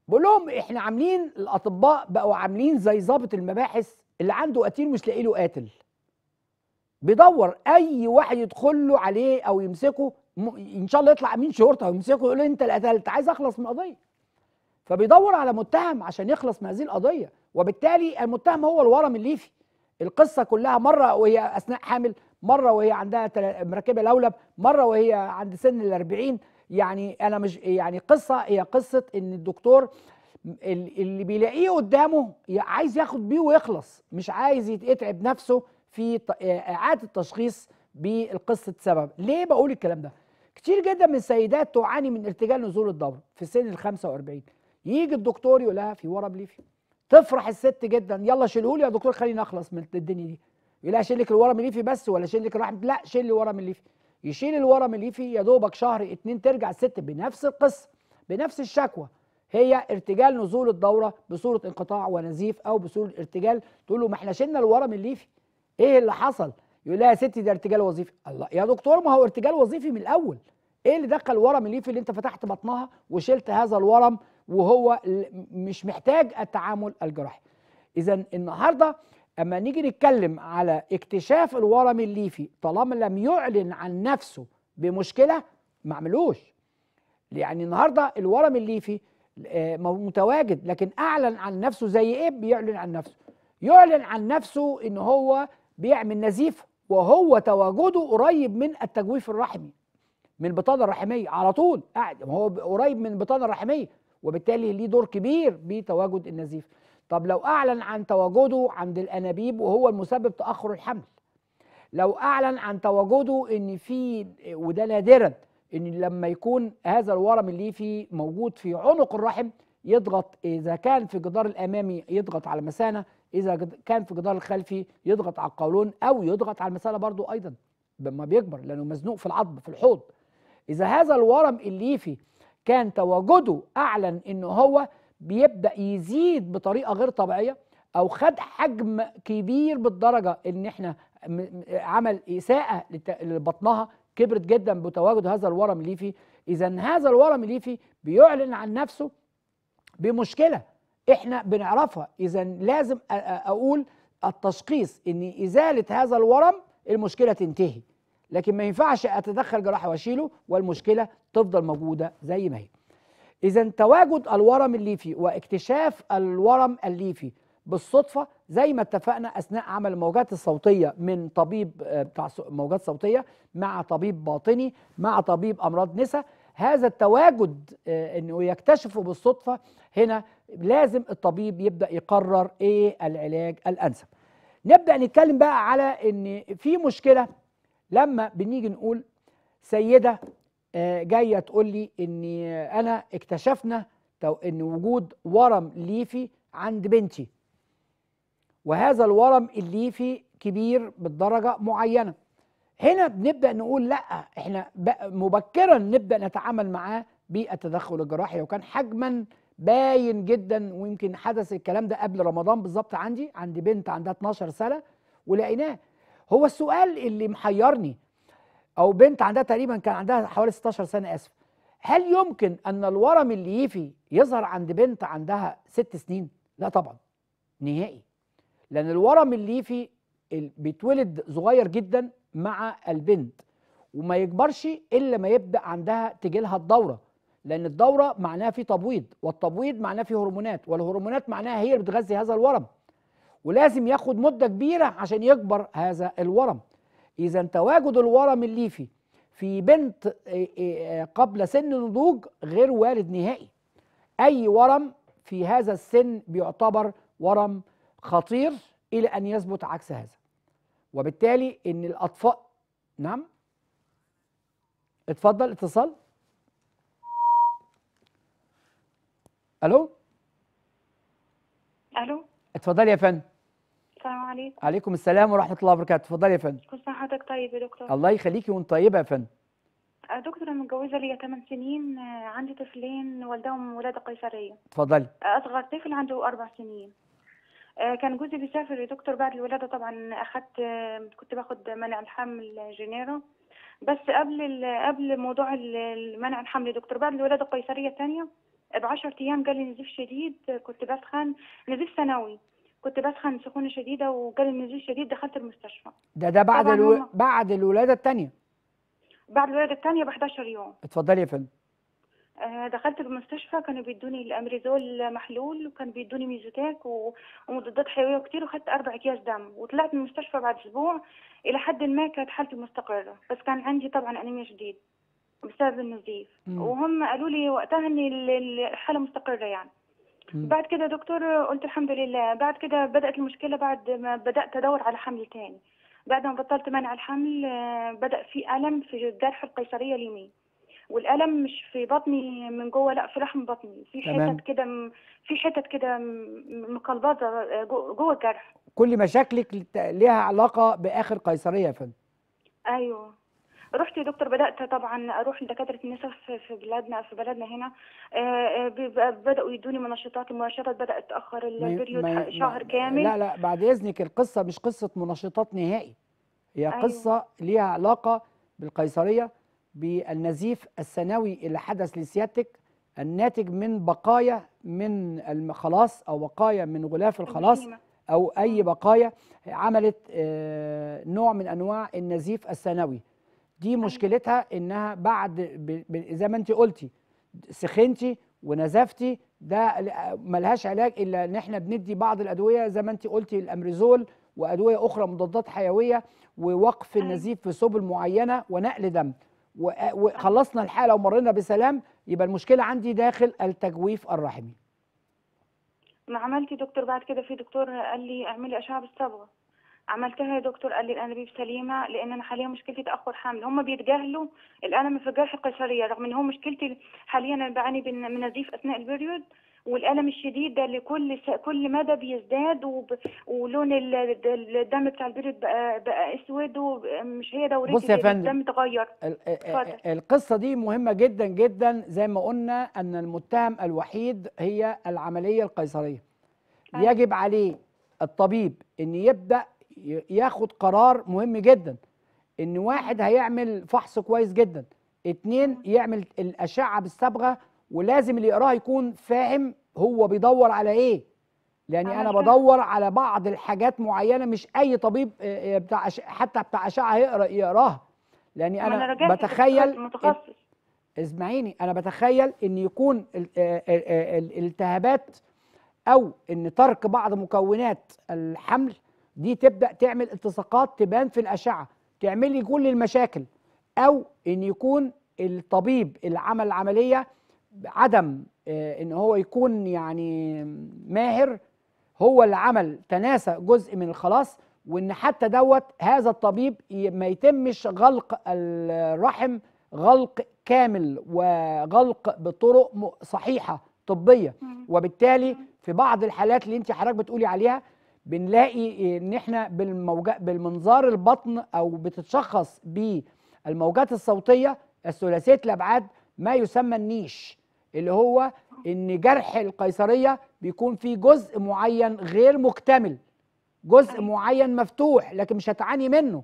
A: بقول لهم احنا عاملين الاطباء بقوا عاملين زي ظابط المباحث اللي عنده قتيل مش لاقي له قاتل بيدور اي واحد يدخل له عليه او يمسكه ان شاء الله يطلع امين شرطه ويمسكه يقول له انت اللي قتلت عايز اخلص من القضيه فبيدور على متهم عشان يخلص من هذه القضيه وبالتالي المتهم هو الورم الليفي القصه كلها مره وهي اثناء حامل مره وهي عندها مركبه لولب مره وهي عند سن الأربعين يعني انا مش يعني قصه هي قصه ان الدكتور اللي بيلاقيه قدامه عايز ياخد بيه ويخلص مش عايز يتعب نفسه في اعاده تشخيص بالقصه سبب ليه بقول الكلام ده كتير جدا من السيدات تعاني من ارتجال نزول الدورة في سن ال 45 يجي الدكتور يقولها في ورم ليفي تفرح الست جدا يلا شيلهولي يا دكتور خليني اخلص من الدنيا دي لها شيل لك الورم الليفي بس ولا شيل لك الرحم لا شيل لي ورم الليفي يشيل الورم الليفي يا دوبك شهر اتنين ترجع الست بنفس القصه بنفس الشكوى هي ارتجال نزول الدوره بصوره انقطاع ونزيف او بصوره ارتجال تقول له ما احنا شلنا الورم الليفي ايه اللي حصل يقول لها يا ستي ده ارتجال وظيفي الله يا دكتور ما هو ارتجال وظيفي من الاول ايه اللي دخل الورم الليفي اللي انت فتحت بطنها وشلت هذا الورم وهو مش محتاج التعامل الجراحي اذا النهارده اما نيجي نتكلم على اكتشاف الورم الليفي طالما لم يعلن عن نفسه بمشكله ما عملوش يعني النهارده الورم الليفي آه، متواجد لكن اعلن عن نفسه زي ايه بيعلن عن نفسه يعلن عن نفسه ان هو بيعمل نزيف وهو تواجده قريب من التجويف الرحمي من البطانه الرحميه على طول قاعد هو قريب من البطانه الرحميه وبالتالي ليه دور كبير بتواجد النزيف طب لو اعلن عن تواجده عند الانابيب وهو المسبب تاخر الحمل لو اعلن عن تواجده ان في وده نادرا ان لما يكون هذا الورم الليفي موجود في عنق الرحم يضغط اذا كان في الجدار الامامي يضغط على المثانه اذا كان في الجدار الخلفي يضغط على القولون او يضغط على المثانه برضو ايضا لما بيكبر لانه مزنوق في العظم في الحوض اذا هذا الورم الليفي كان تواجده اعلن ان هو بيبدا يزيد بطريقه غير طبيعيه او خد حجم كبير بالدرجه ان احنا عمل اساءه لبطنها كبرت جدا بتواجد هذا الورم الليفي اذا هذا الورم الليفي بيعلن عن نفسه بمشكله احنا بنعرفها اذا لازم اقول التشخيص ان ازاله هذا الورم المشكله تنتهي لكن ما ينفعش اتدخل جراحه واشيله والمشكله تفضل موجوده زي ما هي اذا تواجد الورم الليفي واكتشاف الورم الليفي بالصدفه زي ما اتفقنا اثناء عمل الموجات الصوتيه من طبيب آه، بتاع موجات صوتيه مع طبيب باطني مع طبيب امراض نسا هذا التواجد آه، انه يكتشفه بالصدفه هنا لازم الطبيب يبدا يقرر ايه العلاج الانسب نبدا نتكلم بقى على ان في مشكله لما بنيجي نقول سيده آه، جايه تقول لي ان انا اكتشفنا ان وجود ورم ليفي عند بنتي وهذا الورم الليفي كبير بالدرجه معينه هنا بنبدا نقول لا احنا مبكرا نبدا نتعامل معاه بالتدخل الجراحي وكان حجما باين جدا ويمكن حدث الكلام ده قبل رمضان بالظبط عندي عندي بنت عندها 12 سنه ولقيناه هو السؤال اللي محيرني او بنت عندها تقريبا كان عندها حوالي 16 سنه اسف هل يمكن ان الورم الليفي يظهر عند بنت عندها ست سنين لا طبعا نهائي لان الورم الليفي بيتولد صغير جدا مع البنت وما يكبرش الا ما يبدا عندها تجي لها الدوره لان الدوره معناها في تبويض والتبويض معناه في هرمونات والهرمونات معناها هي اللي بتغذي هذا الورم ولازم ياخد مده كبيره عشان يكبر هذا الورم اذا تواجد الورم الليفي في بنت آه، آه، قبل سن النضوج غير وارد نهائي اي ورم في هذا السن بيعتبر ورم خطير الى ان يثبت عكس هذا وبالتالي ان الاطفال نعم اتفضل اتصال الو الو اتفضلي يا فندم السلام عليكم عليكم السلام ورحمه الله وبركاته اتفضلي يا فندم
D: كل سنه وحضرتك طيب يا دكتور الله
A: يخليكي وانت طيبه يا فندم
D: أه، دكتور انا متجوزه ليا 8 سنين أه، عندي طفلين والدهم ولاده قيصريه اتفضلي أه، اصغر طفل عنده اربع سنين كان جوزي بيسافر يا دكتور بعد الولاده طبعا اخدت كنت باخد منع الحمل جينيرو بس قبل قبل موضوع منع الحمل يا دكتور بعد الولاده القيصريه الثانيه ب 10 ايام قال لي نزيف شديد كنت بسخن نزيف ثانوي كنت بسخن سخونه شديده وقال لي نزيف شديد دخلت المستشفى
A: ده ده بعد الو... بعد الولاده الثانيه
D: بعد الولاده الثانيه ب 11 يوم
A: اتفضلي يا فندم
D: آه، دخلت المستشفى كانوا بيدوني الامريزول محلول وكان بيدوني ميزوتاك و... ومضادات حيويه كتير وخدت اربع اكياس دم وطلعت من المستشفى بعد اسبوع الى حد ما كانت حالتي مستقره بس كان عندي طبعا انيميا شديد بسبب النزيف وهم قالوا لي وقتها ان الحاله مستقره يعني مم. بعد كده دكتور قلت الحمد لله بعد كده بدات المشكله بعد ما بدات ادور على حمل تاني بعد ما بطلت منع الحمل آه، بدا في الم في جرح القيصريه اليمين والالم مش في بطني من جوه لا في رحم بطني في حتت كده في حتت كده مقلبظه آه، جوه الجرح
A: كل مشاكلك لها علاقه باخر قيصريه يا فندم
D: ايوه رحت يا دكتور بدات طبعا اروح لدكاتره النساء في بلادنا في بلدنا هنا آه، آه، بداوا يدوني منشطات المنشطات بدات تاخر البريود شهر كامل لا لا
A: بعد اذنك القصه مش قصه منشطات نهائي
D: هي أيوه. قصه
A: ليها علاقه بالقيصريه بالنزيف السنوي اللي حدث لسيادتك الناتج من بقايا من الخلاص او بقايا من غلاف الخلاص او اي بقايا عملت آه، نوع من انواع النزيف السنوي دي أيوة. مشكلتها انها بعد زي ما انت قلتي سخنتي ونزفتي ده ملهاش علاج الا ان احنا بندي بعض الادويه زي ما انت قلتي الامريزول وادويه اخرى مضادات حيويه ووقف أيوة. النزيف في سبل معينه ونقل دم وخلصنا الحاله ومرينا بسلام يبقى المشكله عندي داخل التجويف الرحمي
D: ما عملتي دكتور بعد كده في دكتور قال لي اعملي اشعه بالصبغه عملتها يا دكتور قال لي الانابيب سليمه لان انا حاليا مشكلتي تاخر حمل هم بيتجاهلوا الالم في الجرح القيصريه رغم ان هو مشكلتي حاليا انا بعاني من نزيف اثناء البريود والالم الشديد ده اللي كل س... كل مدى بيزداد وب... ولون الدم بتاع البريد بقى, بقى اسود ومش هي دورتي بص يا فندم الدم اتغير
A: القصه دي مهمه جدا جدا زي ما قلنا ان المتهم الوحيد هي العمليه القيصريه أيوة. يجب عليه الطبيب ان يبدا ياخد قرار مهم جدا ان واحد هيعمل فحص كويس جدا اتنين يعمل الاشعه بالصبغه ولازم اللي يقراها يكون فاهم هو بيدور على ايه لاني انا بدور على بعض الحاجات معينه مش اي طبيب آه، آه، بتاع حتى بتاع اشعه هيقرا يقراها لاني انا, أنا بتخيل متخصص اسمعيني انا بتخيل ان يكون آه، الالتهابات او ان ترك بعض مكونات الحمل دي تبدا تعمل التصاقات تبان في الاشعه تعمل لي كل المشاكل او ان يكون الطبيب اللي عمل العمليه عدم آه، ان هو يكون يعني ماهر هو اللي عمل تناسى جزء من الخلاص وان حتى دوت هذا الطبيب ما يتمش غلق الرحم غلق كامل وغلق بطرق صحيحه طبيه وبالتالي في بعض الحالات اللي انت حضرتك بتقولي عليها بنلاقي ان احنا بالمنظار البطن او بتتشخص بالموجات الصوتيه الثلاثيه الابعاد ما يسمى النيش اللي هو ان جرح القيصريه بيكون فيه جزء معين غير مكتمل جزء أيوة. معين مفتوح لكن مش هتعاني منه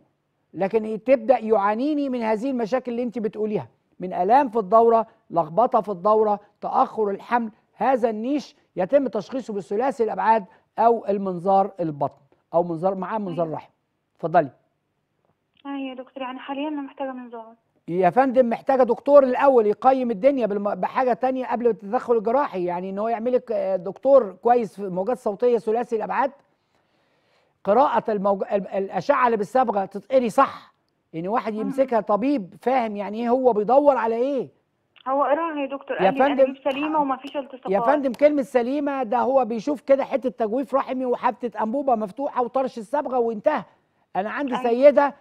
A: لكن تبدا يعانيني من هذه المشاكل اللي انت بتقوليها من الام في الدوره لخبطه في الدوره تاخر الحمل هذا النيش يتم تشخيصه بالثلاثي الابعاد او المنظار البطن او منظار معاه منظار أيوة. رحم اتفضلي
D: ايوه يا دكتور يعني حاليا انا محتاجه منظار
A: يا فندم محتاجه دكتور الاول يقيم الدنيا بحاجه تانية قبل التدخل الجراحي يعني ان هو يعمل لك آه، دكتور كويس في موجات صوتيه ثلاثي الابعاد قراءه الموج... الاشعه اللي بالصبغه تتقري صح ان يعني واحد يمسكها طبيب فاهم يعني ايه هو بيدور على ايه هو قراها يا دكتور يا فندم سليمه وما فيش التصاقات يا فندم كلمه سليمه ده هو بيشوف كده حته تجويف رحمي وحبه انبوبه مفتوحه وطرش الصبغه وانتهى انا عندي أيوة. سيده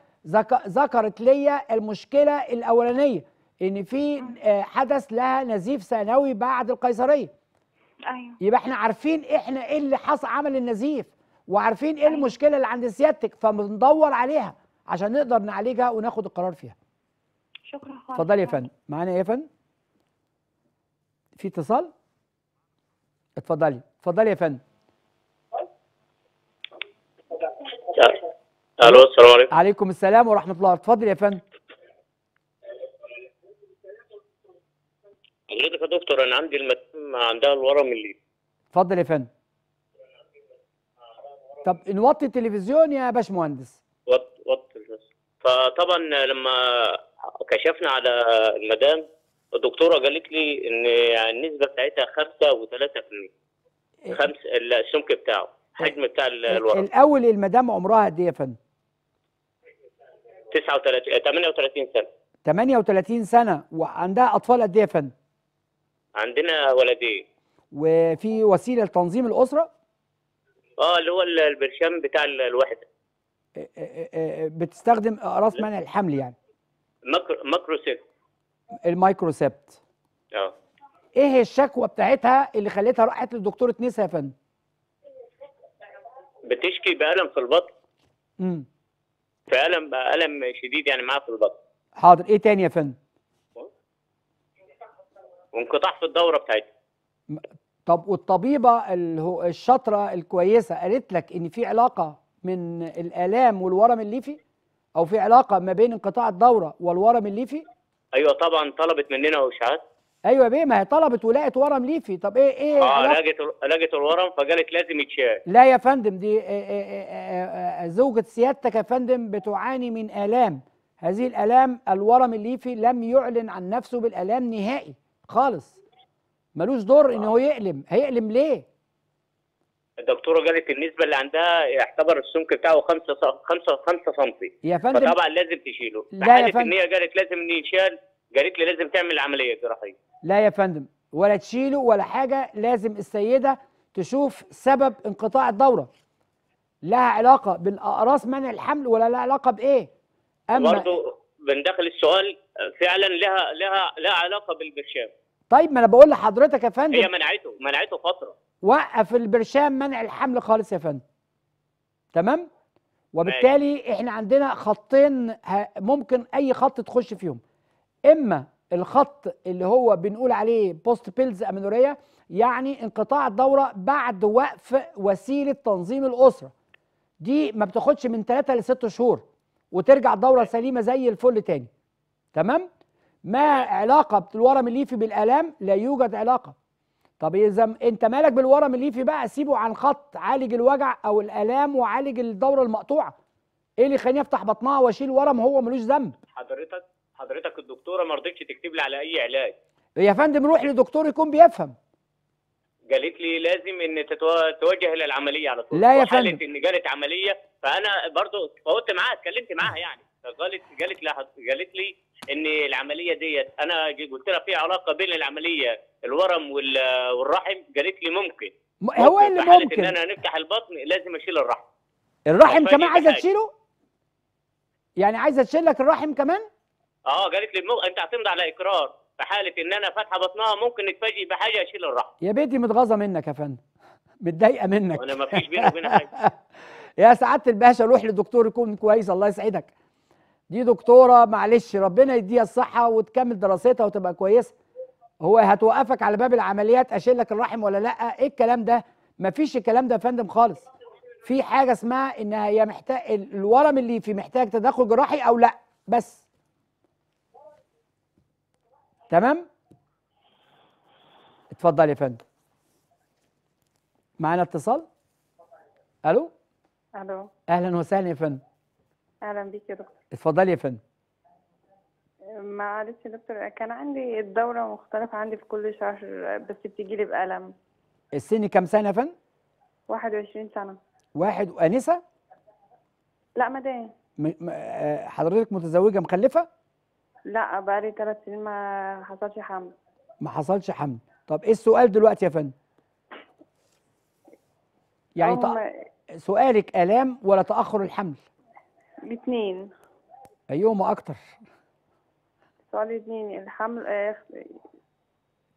A: ذكرت لي المشكله الاولانيه ان في آه، حدث لها نزيف ثانوي بعد القيصريه ايوه يبقى احنا عارفين احنا ايه اللي حصل عمل النزيف وعارفين ايه أيوة. المشكله اللي عند سيادتك فبندور عليها عشان نقدر نعالجها وناخد القرار فيها
D: شكرا خالص اتفضلي
A: يا فندم معانا ايه يا فندم في اتصال اتفضلي اتفضلي يا فندم
E: الو السلام عليكم
A: عليكم السلام ورحمه الله اتفضل يا فندم
E: حضرتك يا دكتور انا عندي المدام عندها الورم اللي
A: اتفضل يا فندم طب نوطي التلفزيون يا باشمهندس
E: وط وط فطبعا لما كشفنا على المدام الدكتوره قالت لي ان يعني النسبه بتاعتها 5.3% إيه. خمس السمك بتاعه حجم بتاع إيه. الورق الاول
A: المدام عمرها قد ايه يا فندم
E: 39 38 آه، سنه
A: 38 سنه وعندها اطفال قد ايه يا فندم
E: عندنا ولدين
A: وفي وسيله لتنظيم الاسره
E: اه اللي هو البرشام بتاع الوحده
A: آه، آه، بتستخدم اقراص منع الحمل يعني
E: ماكرو ماكروسيت
A: المايكروسبت اه ايه الشكوى بتاعتها اللي خلتها راحت لدكتوره نسا يا فندم
E: بتشكي بألم في البطن امم في ألم شديد يعني معاها في البطن
A: حاضر ايه تاني يا فندم
E: وانقطاع في الدوره بتاعتها
A: طب والطبيبه الشاطره الكويسه قالت لك ان في علاقه من الالام والورم الليفي او في علاقه ما بين انقطاع الدوره والورم الليفي
E: ايوه طبعا طلبت مننا اشاعات
A: ايوه بيه ما هي طلبت ولقت ورم ليفي طب ايه ايه اه لقت
E: لقت الورم فقالت لازم يتشال
A: لا يا فندم دي إيه- إيه- إيه- زوجة سيادتك يا فندم بتعاني من الام هذه الالام الورم الليفي لم يعلن عن نفسه بالالام نهائي خالص ملوش دور ان هو يألم هيألم ليه
E: الدكتوره قالت النسبه اللي عندها يعتبر السمك بتاعه 5 5 5 سم
A: يا فندم فطبعا
E: لازم تشيله لا يا فندم ان هي قالت لازم ينشال قالت لي لازم تعمل عمليه جراحيه
A: لا يا فندم ولا تشيله ولا حاجه لازم السيده تشوف سبب انقطاع الدوره لها علاقه بالاقراص منع الحمل ولا لها علاقه بايه اما
E: برضه بندخل السؤال فعلا لها لها لها علاقه بالبرشام
A: طيب ما انا بقول لحضرتك يا فندم هي
E: منعته منعته فتره
A: وقف البرشام منع الحمل خالص يا فندم تمام وبالتالي احنا عندنا خطين ممكن اي خط تخش فيهم اما الخط اللي هو بنقول عليه بوست بيلز امينوريا يعني انقطاع الدوره بعد وقف وسيله تنظيم الاسره دي ما بتاخدش من 3 ل 6 شهور وترجع الدوره سليمه زي الفل تاني تمام ما علاقه بالورم الليفي بالالام لا يوجد علاقه طب اذا انت مالك بالورم الليفي بقى سيبه عن خط عالج الوجع او الالام وعالج الدوره المقطوعه ايه اللي يخليني افتح بطنها واشيل ورم هو ملوش ذنب
E: حضرتك حضرتك الدكتوره ما رضتش تكتب لي على اي علاج
A: يا فندم روح لدكتور يكون بيفهم
E: قالت لي لازم ان تتوجه الى العمليه على طول لا يا فندم قالت ان جالت عمليه فانا برضو فوت معاها اتكلمت معاها يعني قالت قالت لحظ قالت لي ان العمليه ديت انا قلت لها في علاقه بين العمليه الورم والرحم قالت لي ممكن
A: هو اللي ممكن ان انا
E: نفتح البطن لازم اشيل الرحم
A: الرحم كمان عايزه تشيله يعني عايزه تشيل لك الرحم كمان
E: اه قالت لي مو... انت هتمضي على اقرار في حاله ان انا فاتحه بطنها ممكن نتفاجئ بحاجه اشيل الرحم
A: يا بيتي متغاظه منك يا فندم متضايقه منك انا ما
E: فيش بيني وبينها
A: حاجه يا سعاده الباشا روح للدكتور يكون كويس الله يسعدك دي دكتوره معلش ربنا يديها الصحه وتكمل دراستها وتبقى كويسه هو هتوقفك على باب العمليات اشيل لك الرحم ولا لا ايه الكلام ده مفيش الكلام ده يا فندم خالص في حاجه اسمها ان هي محتاج الورم اللي في محتاج تدخل جراحي او لا بس تمام اتفضل يا فندم معانا اتصال الو الو اهلا وسهلا يا فندم
C: اهلا بيك يا دكتور
A: اتفضلي يا فندم
C: معلش يا دكتور كان عندي الدورة مختلفة عندي في كل شهر بس بتيجي لي بألم
A: السن كام سنة يا فندم؟
C: 21 سنة
A: واحد وأنسة؟ لا مدام آه، حضرتك متزوجة مخلفة؟
C: لا بقالي ثلاث سنين ما حصلش حمل
A: ما حصلش حمل طب ايه السؤال دلوقتي يا فندم؟ يعني هم... سؤالك آلام ولا تأخر الحمل؟
C: الاثنين
A: أيهما أكتر؟
C: سؤال اتنين الحمل آه،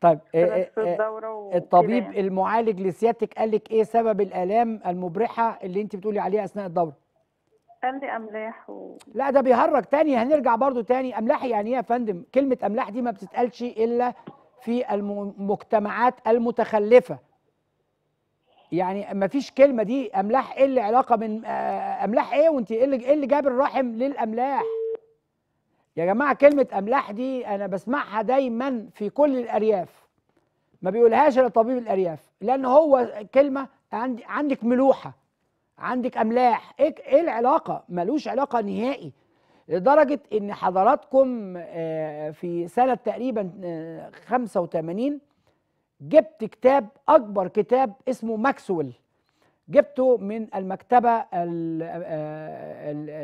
A: طيب آه، آه، الدوره يعني. الطبيب يعني. المعالج لسيادتك قال لك ايه سبب الالام المبرحه اللي انت بتقولي عليها اثناء الدوره؟
C: قال لي املاح و...
A: لا ده بيهرج تاني هنرجع برضو تاني املاح يعني ايه يا فندم؟ كلمه املاح دي ما بتتقالش الا في المجتمعات المتخلفه يعني ما فيش كلمه دي املاح ايه اللي علاقه من آه، آه، املاح ايه وانت ايه اللي ايه اللي جاب الرحم للاملاح يا جماعه كلمه املاح دي انا بسمعها دايما في كل الارياف ما بيقولهاش الا طبيب الارياف لان هو كلمه عندي عندك ملوحه عندك املاح ايه ايه العلاقه ملوش علاقه نهائي لدرجه ان حضراتكم آه، في سنه تقريبا 85 جبت كتاب اكبر كتاب اسمه ماكسويل جبته من المكتبه آه،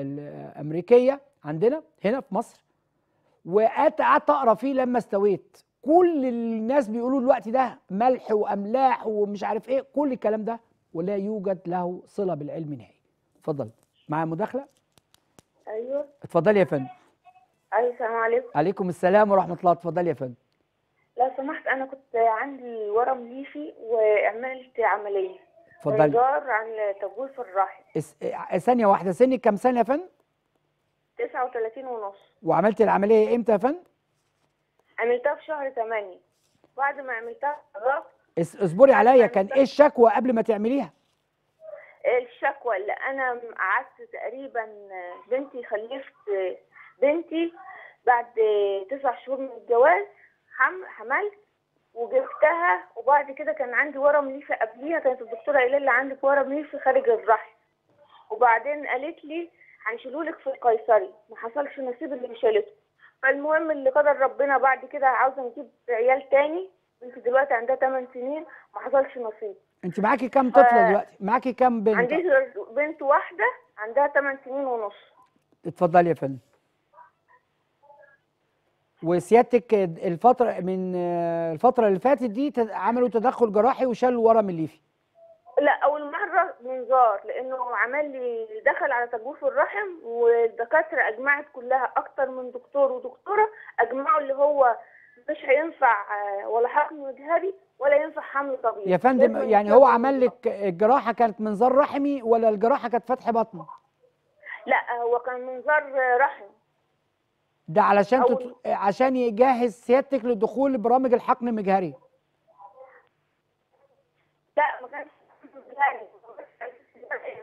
A: الامريكيه عندنا هنا في مصر وقعدت اقرا فيه لما استويت كل الناس بيقولوا الوقت ده ملح واملاح ومش عارف ايه كل الكلام ده ولا يوجد له صله بالعلم نهائي اتفضل معايا مداخله ايوه اتفضلي يا فندم
C: ايوه السلام عليكم
A: عليكم السلام ورحمه الله اتفضلي يا فندم
C: لو سمحت انا كنت عندي ورم ليفي وعملت عمليه
A: اتفضلي انذار
C: عن في الرحم
A: آه، ثانيه واحده سنك كام سنه يا فندم
C: 39 ونص
A: وعملت العمليه امتى يا فندم
C: عملتها في شهر 8 بعد ما عملتها خلاص
A: اصبري عليا كان ايه الشكوى قبل ما تعمليها
C: الشكوى اللي انا قعدت تقريبا بنتي خلفت بنتي بعد تسع شهور من الجواز حم حملت وجبتها وبعد كده كان عندي ورم ليفي قبليها كانت الدكتوره قايله لي عندك ورم ليفي خارج الرحم وبعدين قالت لي لك في القيصري ما حصلش نصيب اللي شالته فالمهم اللي قدر ربنا بعد كده عاوزه نجيب عيال تاني بنتي دلوقتي عندها 8 سنين ما حصلش نصيب
A: انت معاكي كام طفله ف... دلوقتي معاكي كام بنت عندي
C: بنت واحده عندها 8 سنين ونص
A: اتفضلي يا فندم وسيادتك الفترة من الفترة اللي فاتت دي عملوا تدخل جراحي وشالوا ورم الليفي
C: لا اول مرة منظار لانه عمل لي دخل على تجويف الرحم والدكاترة اجمعت كلها اكتر من دكتور ودكتورة اجمعوا اللي هو مش هينفع آه، ولا حقن مجهري ولا ينفع حمل طبيعي يا فندم يعني هو عمل
A: لك الجراحة كانت منظار رحمي ولا الجراحة كانت فتح بطن؟
C: لا هو كان منظار آه، رحم
A: ده علشان تت... عشان يجهز سيادتك لدخول برامج الحقن المجهري
C: لا ما كانش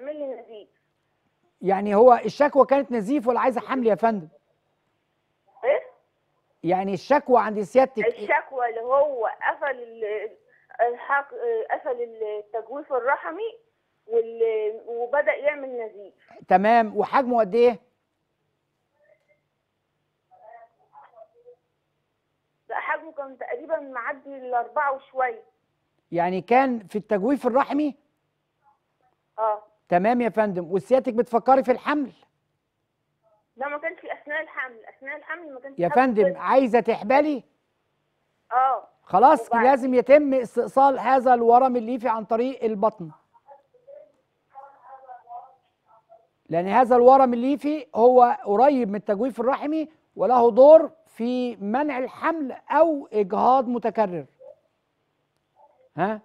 C: لي نزيف
A: يعني هو الشكوى كانت نزيف ولا عايزه حمل يا فندم؟ ايه؟ يعني الشكوى عند سيادتك إيه؟
C: الشكوى اللي هو قفل الحق قفل التجويف الرحمي وال... وبدا يعمل نزيف
A: تمام وحجمه قد ايه؟
C: حجمه كان تقريبا معدي الأربعة وشوية
A: يعني كان في التجويف الرحمي؟ اه تمام يا فندم وسيادتك بتفكري في الحمل؟
C: لا ما كانش اثناء الحمل اثناء الحمل ما كانش
B: يا
A: فندم كده. عايزه تحبلي اه خلاص وبعد. لازم يتم استئصال هذا الورم الليفي عن طريق البطن لان هذا الورم الليفي هو قريب من التجويف الرحمي وله دور في منع الحمل او اجهاض متكرر ها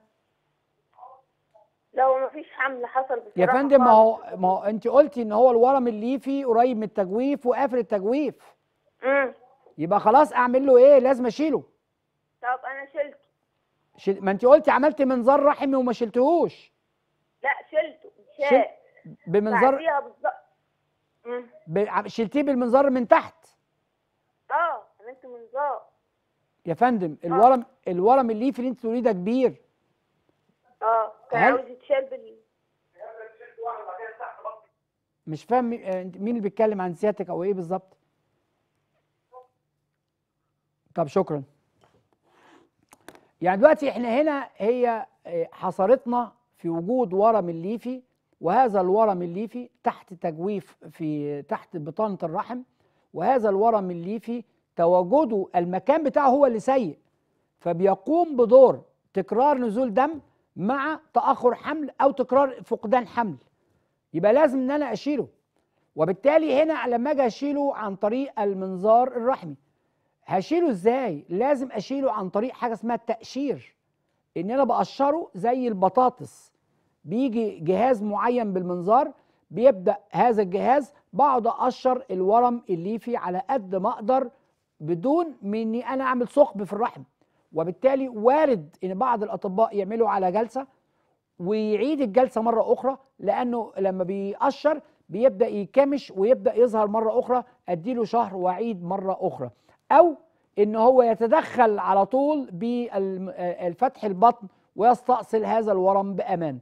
C: لو مفيش حمل حصل بسرعه يا فندم ما هو
A: ما هو انت قلتي ان هو الورم الليفي قريب من التجويف وقافل التجويف امم يبقى خلاص اعمل له ايه لازم اشيله
C: طب انا شلته
A: شل... ما انت قلتي عملت منظار رحمي وما شلتهوش
C: لا شلته
A: شل... بمنظار بالظبط ب... شلتيه بالمنظار من تحت منظار يا فندم آه. الورم الورم الليفي اللي انت تقوليه ده كبير
C: اه كان عاوز يتشال بال
A: مش فاهم آه، مين اللي بيتكلم عن سيادتك او ايه بالظبط طب شكرا يعني دلوقتي احنا هنا هي آه، حصرتنا في وجود ورم الليفي وهذا الورم الليفي تحت تجويف في تحت بطانه الرحم وهذا الورم الليفي تواجده المكان بتاعه هو اللي سيء فبيقوم بدور تكرار نزول دم مع تاخر حمل او تكرار فقدان حمل يبقى لازم ان انا اشيله وبالتالي هنا لما اجي اشيله عن طريق المنظار الرحمي هشيله ازاي لازم اشيله عن طريق حاجه اسمها التقشير ان انا بقشره زي البطاطس بيجي جهاز معين بالمنظار بيبدا هذا الجهاز بقعد اقشر الورم الليفي على قد ما اقدر بدون مني انا اعمل ثقب في الرحم وبالتالي وارد ان بعض الاطباء يعملوا على جلسه ويعيد الجلسه مره اخرى لانه لما بيقشر بيبدا يكمش ويبدا يظهر مره اخرى اديله شهر واعيد مره اخرى او ان هو يتدخل على طول بالفتح البطن ويستأصل هذا الورم بامان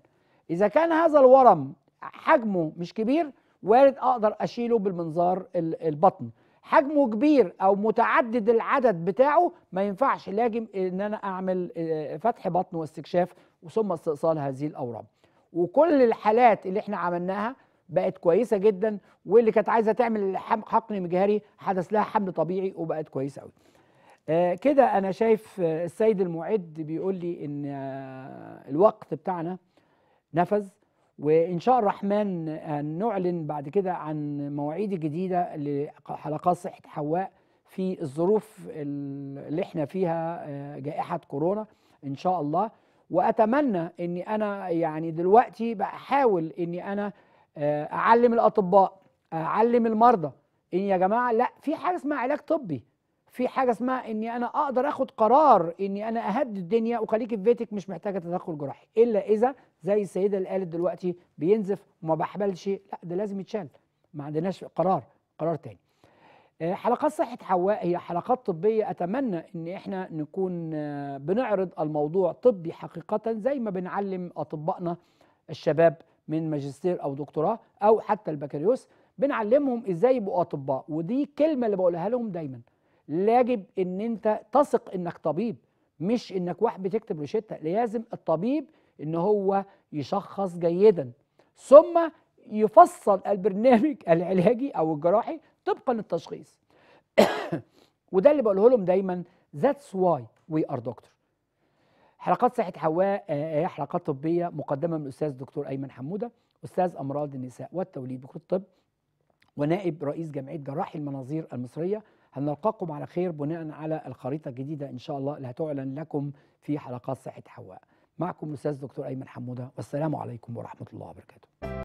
A: اذا كان هذا الورم حجمه مش كبير وارد اقدر اشيله بالمنظار البطن حجمه كبير او متعدد العدد بتاعه ما ينفعش لاجم ان انا اعمل آه، فتح بطن واستكشاف وثم استئصال هذه الاورام وكل الحالات اللي احنا عملناها بقت كويسه جدا واللي كانت عايزه تعمل حقن مجهري حدث لها حمل طبيعي وبقت كويسه قوي آه كده انا شايف آه، السيد المعد بيقول لي ان آه، الوقت بتاعنا نفذ وإن شاء الرحمن هنعلن بعد كده عن مواعيد جديدة لحلقات صحة حواء في الظروف اللي احنا فيها آه، جائحة كورونا إن شاء الله وأتمنى أني أنا يعني دلوقتي بحاول أني أنا آه، أعلم الأطباء أعلم المرضى ان يا جماعه لا في حاجه اسمها علاج طبي في حاجه اسمها اني انا اقدر اخد قرار اني انا اهدي الدنيا وخليكي في بيتك مش محتاجه تدخل جراحي الا اذا زي السيده اللي قالت دلوقتي بينزف وما بحبلش لا ده لازم يتشال ما عندناش قرار قرار تاني آه، حلقات صحة حواء هي حلقات طبية أتمنى إن إحنا نكون آه، بنعرض الموضوع طبي حقيقة زي ما بنعلم أطبائنا الشباب من ماجستير أو دكتوراه أو حتى البكالوريوس بنعلمهم إزاي يبقوا أطباء ودي كلمة اللي بقولها لهم دايماً يجب ان انت تثق انك طبيب مش انك واحد بتكتب روشته لازم الطبيب ان هو يشخص جيدا ثم يفصل البرنامج العلاجي او الجراحي طبقا للتشخيص وده اللي بقوله لهم دايما ذاتس واي وي ار دكتور حلقات صحه حواء هي آه، آه، آه، حلقات طبيه مقدمه من الاستاذ دكتور ايمن حموده استاذ امراض النساء والتوليد بكليه الطب ونائب رئيس جمعيه جراحي المناظير المصريه هنلقاكم على خير بناء على الخريطة الجديدة إن شاء الله اللي هتعلن لكم في حلقات صحة حواء معكم الأستاذ دكتور أيمن حمودة والسلام عليكم ورحمة الله وبركاته